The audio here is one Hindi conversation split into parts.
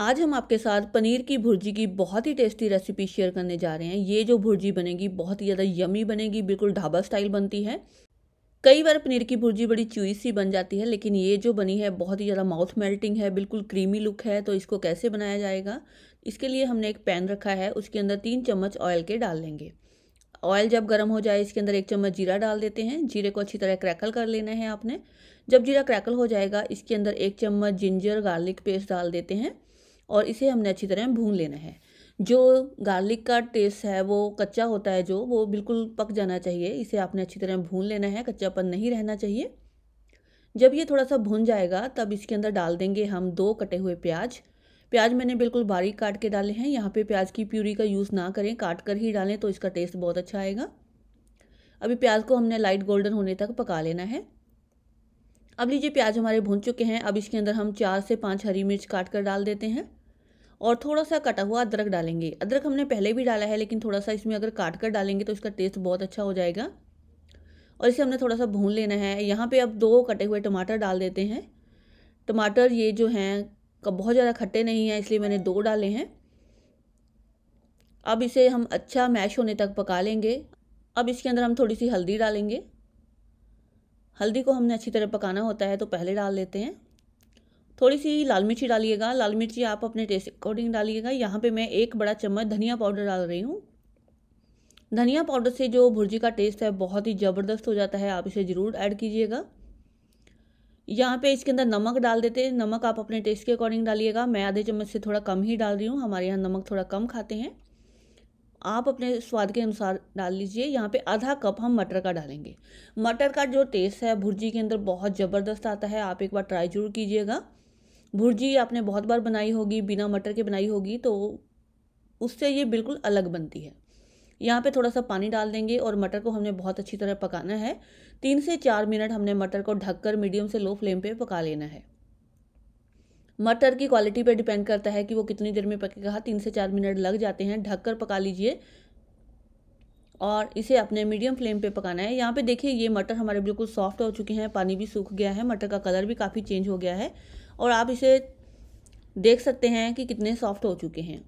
आज हम आपके साथ पनीर की भुर्जी की बहुत ही टेस्टी रेसिपी शेयर करने जा रहे हैं ये जो भुर्जी बनेगी बहुत ही ज़्यादा यमी बनेगी बिल्कुल ढाबा स्टाइल बनती है कई बार पनीर की भुर्जी बड़ी चुई सी बन जाती है लेकिन ये जो बनी है बहुत ही ज़्यादा माउथ मेल्टिंग है बिल्कुल क्रीमी लुक है तो इसको कैसे बनाया जाएगा इसके लिए हमने एक पैन रखा है उसके अंदर तीन चम्मच ऑयल के डाल लेंगे ऑयल जब गर्म हो जाए इसके अंदर एक चम्मच जीरा डाल देते हैं जीरे को अच्छी तरह क्रैकल कर लेना है आपने जब जीरा क्रैकल हो जाएगा इसके अंदर एक चम्मच जिंजर गार्लिक पेस्ट डाल देते हैं और इसे हमने अच्छी तरह भून लेना है जो गार्लिक का टेस्ट है वो कच्चा होता है जो वो बिल्कुल पक जाना चाहिए इसे आपने अच्छी तरह भून लेना है कच्चापन नहीं रहना चाहिए जब ये थोड़ा सा भुन जाएगा तब इसके अंदर डाल देंगे हम दो कटे हुए प्याज प्याज मैंने बिल्कुल बारीक काट के डाले हैं यहाँ पे प्याज की प्यूरी का यूज़ ना करें काट कर ही डालें तो इसका टेस्ट बहुत अच्छा आएगा अभी प्याज को हमने लाइट गोल्डन होने तक पका लेना है अब लीजिए प्याज हमारे भून चुके हैं अब इसके अंदर हम चार से पाँच हरी मिर्च काट कर डाल देते हैं और थोड़ा सा कटा हुआ अदरक डालेंगे अदरक हमने पहले भी डाला है लेकिन थोड़ा सा इसमें अगर काट कर डालेंगे तो इसका टेस्ट बहुत अच्छा हो जाएगा और इसे हमने थोड़ा सा भून लेना है यहाँ पे अब दो कटे हुए टमाटर डाल देते हैं टमाटर ये जो हैं बहुत ज़्यादा खट्टे नहीं हैं इसलिए मैंने दो डाले हैं अब इसे हम अच्छा मैश होने तक पका लेंगे अब इसके अंदर हम थोड़ी सी हल्दी डालेंगे हल्दी को हमने अच्छी तरह पकाना होता है तो पहले डाल लेते हैं थोड़ी सी लाल मिर्ची डालिएगा लाल मिर्ची आप अपने टेस्ट अकॉर्डिंग डालिएगा यहाँ पे मैं एक बड़ा चम्मच धनिया पाउडर डाल रही हूँ धनिया पाउडर से जो भुर्जी का टेस्ट है बहुत ही ज़बरदस्त हो जाता है आप इसे ज़रूर ऐड कीजिएगा यहाँ पे इसके अंदर नमक डाल देते हैं नमक आप अपने टेस्ट के अकॉर्डिंग डालिएगा मैं आधे चम्मच से थोड़ा कम ही डाल रही हूँ हमारे यहाँ नमक थोड़ा कम खाते हैं आप अपने स्वाद के अनुसार डाल लीजिए यहाँ पे आधा कप हम मटर का डालेंगे मटर का जो टेस्ट है भुर्जी के अंदर बहुत ज़बरदस्त आता है आप एक बार ट्राई जरूर कीजिएगा भुर्जी आपने बहुत बार बनाई होगी बिना मटर के बनाई होगी तो उससे ये बिल्कुल अलग बनती है यहाँ पे थोड़ा सा पानी डाल देंगे और मटर को हमने बहुत अच्छी तरह पकाना है तीन से चार मिनट हमने मटर को ढककर मीडियम से लो फ्लेम पे पका लेना है मटर की क्वालिटी पे डिपेंड करता है कि वो कितनी देर में पकेगा तीन से चार मिनट लग जाते हैं ढककर पका लीजिए और इसे अपने मीडियम फ्लेम पे पकाना है यहाँ पे देखिए ये मटर हमारे बिल्कुल सॉफ्ट हो चुके हैं पानी भी सूख गया है मटर का कलर भी काफ़ी चेंज हो गया है और आप इसे देख सकते हैं कि कितने सॉफ्ट हो चुके हैं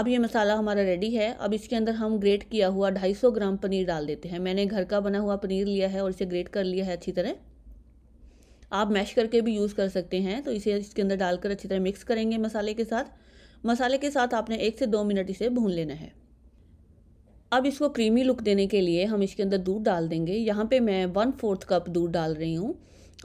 अब ये मसाला हमारा रेडी है अब इसके अंदर हम ग्रेट किया हुआ 250 ग्राम पनीर डाल देते हैं मैंने घर का बना हुआ पनीर लिया है और इसे ग्रेट कर लिया है अच्छी तरह आप मैश करके भी यूज़ कर सकते हैं तो इसे इसके अंदर डालकर अच्छी तरह मिक्स करेंगे मसाले के साथ मसाले के साथ आपने एक से दो मिनट इसे भून लेना है अब इसको क्रीमी लुक देने के लिए हम इसके अंदर दूध डाल देंगे यहाँ पे मैं वन फोर्थ कप दूध डाल रही हूँ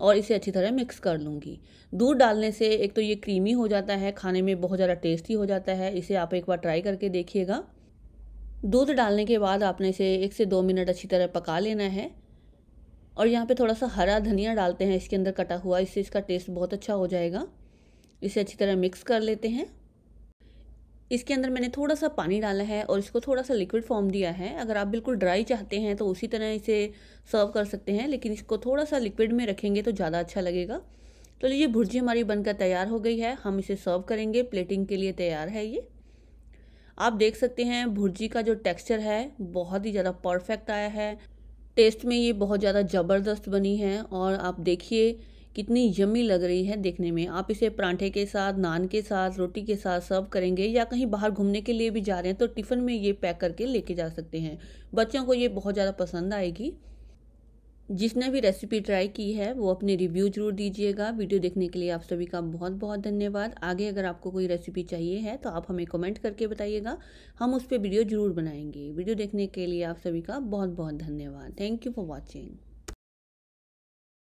और इसे अच्छी तरह मिक्स कर लूँगी दूध डालने से एक तो ये क्रीमी हो जाता है खाने में बहुत ज़्यादा टेस्टी हो जाता है इसे आप एक बार ट्राई करके देखिएगा दूध डालने के बाद आपने इसे एक से दो मिनट अच्छी तरह पका लेना है और यहाँ पे थोड़ा सा हरा धनिया डालते हैं इसके अंदर कटा हुआ इससे इसका टेस्ट बहुत अच्छा हो जाएगा इसे अच्छी तरह मिक्स कर लेते हैं इसके अंदर मैंने थोड़ा सा पानी डाला है और इसको थोड़ा सा लिक्विड फॉर्म दिया है अगर आप बिल्कुल ड्राई चाहते हैं तो उसी तरह इसे सर्व कर सकते हैं लेकिन इसको थोड़ा सा लिक्विड में रखेंगे तो ज़्यादा अच्छा लगेगा तो ये भुर्जी हमारी बनकर तैयार हो गई है हम इसे सर्व करेंगे प्लेटिंग के लिए तैयार है ये आप देख सकते हैं भुर्जी का जो टेक्स्चर है बहुत ही ज़्यादा परफेक्ट आया है टेस्ट में ये बहुत ज़्यादा ज़बरदस्त बनी है और आप देखिए कितनी यमी लग रही है देखने में आप इसे परांठे के साथ नान के साथ रोटी के साथ सर्व करेंगे या कहीं बाहर घूमने के लिए भी जा रहे हैं तो टिफ़िन में ये पैक करके लेके जा सकते हैं बच्चों को ये बहुत ज़्यादा पसंद आएगी जिसने भी रेसिपी ट्राई की है वो अपने रिव्यू जरूर दीजिएगा वीडियो देखने के लिए आप सभी का बहुत बहुत धन्यवाद आगे अगर आपको कोई रेसिपी चाहिए है तो आप हमें कमेंट करके बताइएगा हम उस पर वीडियो ज़रूर बनाएंगे वीडियो देखने के लिए आप सभी का बहुत बहुत धन्यवाद थैंक यू फॉर वॉचिंग